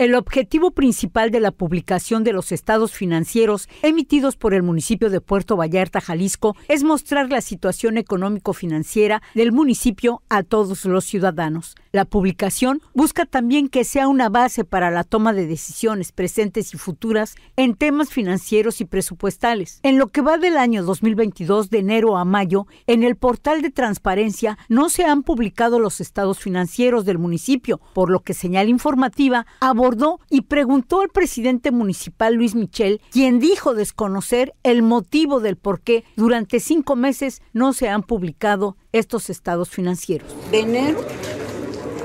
El objetivo principal de la publicación de los estados financieros emitidos por el municipio de Puerto Vallarta, Jalisco, es mostrar la situación económico-financiera del municipio a todos los ciudadanos. La publicación busca también que sea una base para la toma de decisiones presentes y futuras en temas financieros y presupuestales. En lo que va del año 2022, de enero a mayo, en el portal de transparencia no se han publicado los estados financieros del municipio, por lo que señal informativa aborda y preguntó al presidente municipal Luis Michel, quien dijo desconocer el motivo del por qué durante cinco meses no se han publicado estos estados financieros.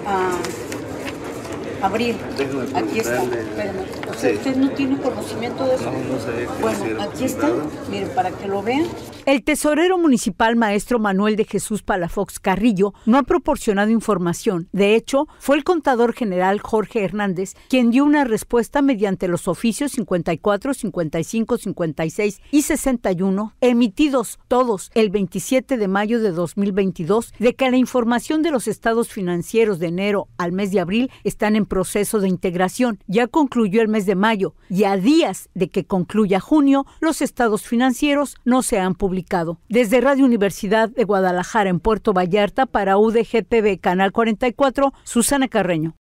a Abril, aquí está. ¿Usted no tiene conocimiento de eso? Bueno, aquí está. Miren, para que lo vean. El tesorero municipal maestro Manuel de Jesús Palafox Carrillo no ha proporcionado información. De hecho, fue el contador general Jorge Hernández quien dio una respuesta mediante los oficios 54, 55, 56 y 61, emitidos todos el 27 de mayo de 2022, de que la información de los estados financieros de enero al mes de abril están en proceso de integración. Ya concluyó el mes de mayo y a días de que concluya junio, los estados financieros no se han publicado. Desde Radio Universidad de Guadalajara en Puerto Vallarta para UDGTV Canal 44, Susana Carreño.